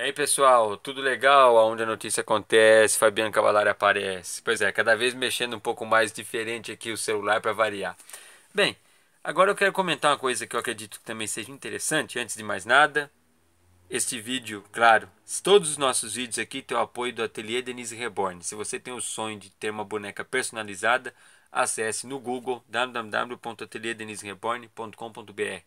E aí pessoal, tudo legal? Aonde a notícia acontece, Fabiano Cavalari aparece. Pois é, cada vez mexendo um pouco mais diferente aqui o celular para variar. Bem, agora eu quero comentar uma coisa que eu acredito que também seja interessante. Antes de mais nada, este vídeo, claro, todos os nossos vídeos aqui têm o apoio do Ateliê Denise Reborn. Se você tem o sonho de ter uma boneca personalizada, acesse no Google www.ateliedenisereborn.com.br.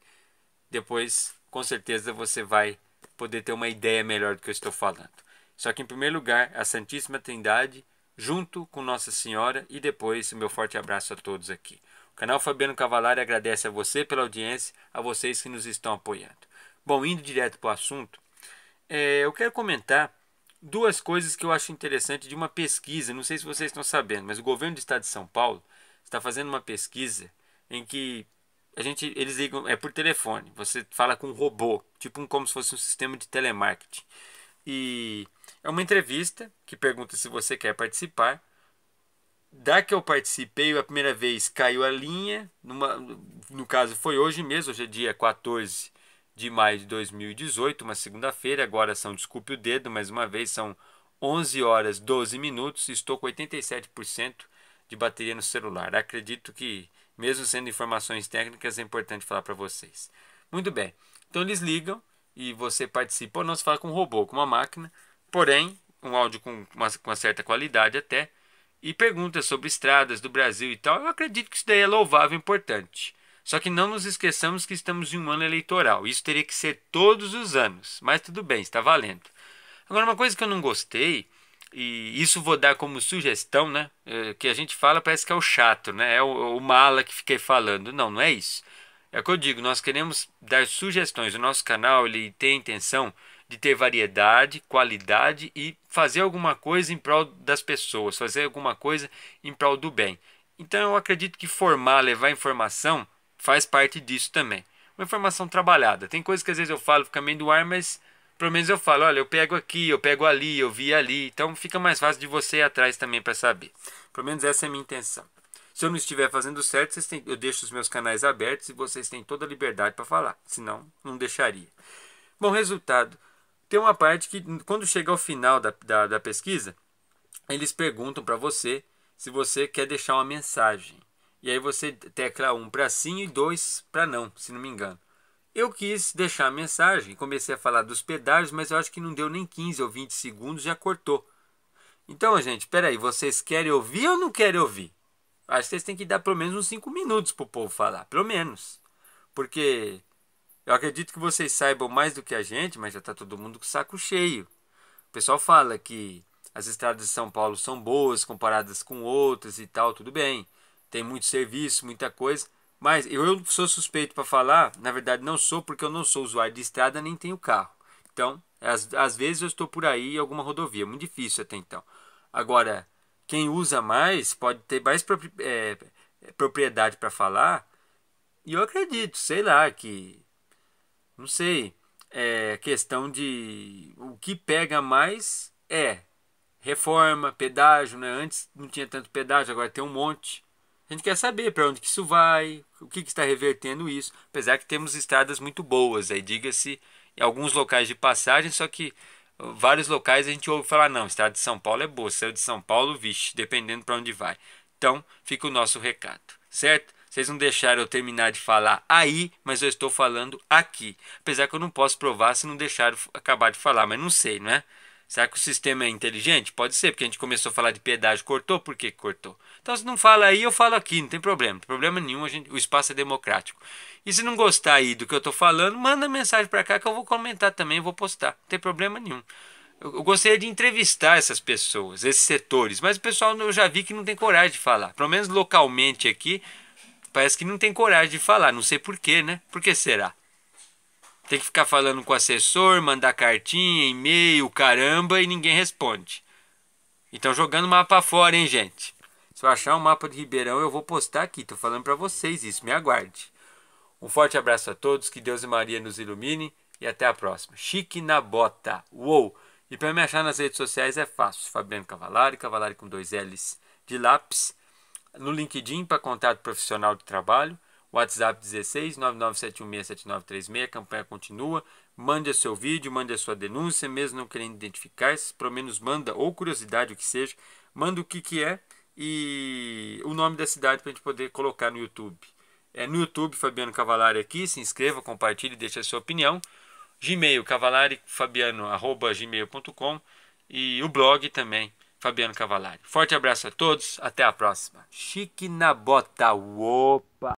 Depois, com certeza, você vai poder ter uma ideia melhor do que eu estou falando. Só que, em primeiro lugar, a Santíssima Trindade, junto com Nossa Senhora, e depois o meu forte abraço a todos aqui. O canal Fabiano Cavalari agradece a você pela audiência, a vocês que nos estão apoiando. Bom, indo direto para o assunto, é, eu quero comentar duas coisas que eu acho interessante de uma pesquisa. Não sei se vocês estão sabendo, mas o governo do estado de São Paulo está fazendo uma pesquisa em que a gente eles ligam é por telefone. Você fala com um robô, tipo um, como se fosse um sistema de telemarketing. E é uma entrevista que pergunta se você quer participar. Da que eu participei, a primeira vez caiu a linha, numa, no caso foi hoje mesmo, hoje é dia 14 de maio de 2018, uma segunda-feira. Agora são, desculpe o dedo, mais uma vez, são 11 horas 12 minutos. Estou com 87% de bateria no celular. Acredito que mesmo sendo informações técnicas, é importante falar para vocês. Muito bem. Então eles ligam e você participa. Ou não se fala com um robô, com uma máquina, porém, um áudio com uma, com uma certa qualidade até. E pergunta sobre estradas do Brasil e tal. Eu acredito que isso daí é louvável e importante. Só que não nos esqueçamos que estamos em um ano eleitoral. Isso teria que ser todos os anos. Mas tudo bem, está valendo. Agora, uma coisa que eu não gostei e isso vou dar como sugestão, né? É, que a gente fala parece que é o chato, né? É o, é o, mala que fiquei falando. Não, não é isso. É o que eu digo, nós queremos dar sugestões. O nosso canal ele tem a intenção de ter variedade, qualidade e fazer alguma coisa em prol das pessoas, fazer alguma coisa em prol do bem. Então eu acredito que formar, levar informação faz parte disso também. Uma informação trabalhada. Tem coisas que às vezes eu falo, fica meio do ar, mas pelo menos eu falo, olha, eu pego aqui, eu pego ali, eu vi ali. Então fica mais fácil de você ir atrás também para saber. Pelo menos essa é a minha intenção. Se eu não estiver fazendo certo, têm, eu deixo os meus canais abertos e vocês têm toda a liberdade para falar. Senão, não deixaria. Bom, resultado. Tem uma parte que, quando chega ao final da, da, da pesquisa, eles perguntam para você se você quer deixar uma mensagem. E aí você tecla um para sim e dois para não, se não me engano. Eu quis deixar a mensagem, comecei a falar dos pedágios, mas eu acho que não deu nem 15 ou 20 segundos, já cortou. Então, gente, peraí, vocês querem ouvir ou não querem ouvir? Acho que vocês têm que dar pelo menos uns 5 minutos pro povo falar, pelo menos. Porque eu acredito que vocês saibam mais do que a gente, mas já tá todo mundo com o saco cheio. O pessoal fala que as estradas de São Paulo são boas comparadas com outras e tal, tudo bem. Tem muito serviço, muita coisa, mas eu sou suspeito para falar, na verdade não sou, porque eu não sou usuário de estrada nem tenho carro. Então, às, às vezes eu estou por aí em alguma rodovia, muito difícil até então. Agora, quem usa mais pode ter mais é, propriedade para falar. E eu acredito, sei lá, que. Não sei. É questão de. O que pega mais é reforma, pedágio, né? Antes não tinha tanto pedágio, agora tem um monte. A gente quer saber para onde que isso vai, o que, que, está revertendo isso, apesar que temos estradas muito boas, aí diga-se, em alguns locais de passagem, só que uh, vários locais a gente ouve falar, não, estrada de São Paulo é boa, saiu de São Paulo, vixe, dependendo para onde vai. Então, fica o nosso recado, certo? Vocês não deixaram eu terminar de falar aí, mas eu estou falando aqui. Apesar que eu não posso provar se não deixaram acabar de falar, mas não sei, não é? Será que o sistema é inteligente? Pode ser, porque a gente começou a falar de piedade, cortou, por que cortou? Então, se não fala aí, eu falo aqui, não tem problema. Não tem problema nenhum, gente, o espaço é democrático. E se não gostar aí do que eu estou falando, manda mensagem para cá que eu vou comentar também, vou postar. Não tem problema nenhum. Eu, eu gostaria de entrevistar essas pessoas, esses setores, mas o pessoal eu já vi que não tem coragem de falar. Pelo menos localmente aqui, parece que não tem coragem de falar. Não sei porquê, né? Por que será? Tem que ficar falando com o assessor, mandar cartinha, e-mail, caramba, e ninguém responde. Então jogando mapa fora, hein, gente? Se eu achar um mapa de Ribeirão, eu vou postar aqui. Tô falando para vocês isso, me aguarde. Um forte abraço a todos, que Deus e Maria nos ilumine e até a próxima. Chique na bota. Uou! E para me achar nas redes sociais é fácil. Fabiano Cavalari, Cavalari com dois L's de lápis. No LinkedIn para contato profissional de trabalho WhatsApp 16997167936, A campanha continua. Mande o seu vídeo, mande a sua denúncia, mesmo não querendo identificar, pelo menos manda, ou curiosidade, o que seja, manda o que, que é e o nome da cidade para a gente poder colocar no YouTube. É no YouTube, Fabiano Cavalari aqui. Se inscreva, compartilhe, deixe a sua opinião. Gmail, cavalarifabiano.com e o blog também, Fabiano Cavalari. Forte abraço a todos, até a próxima. Chique na bota, opa!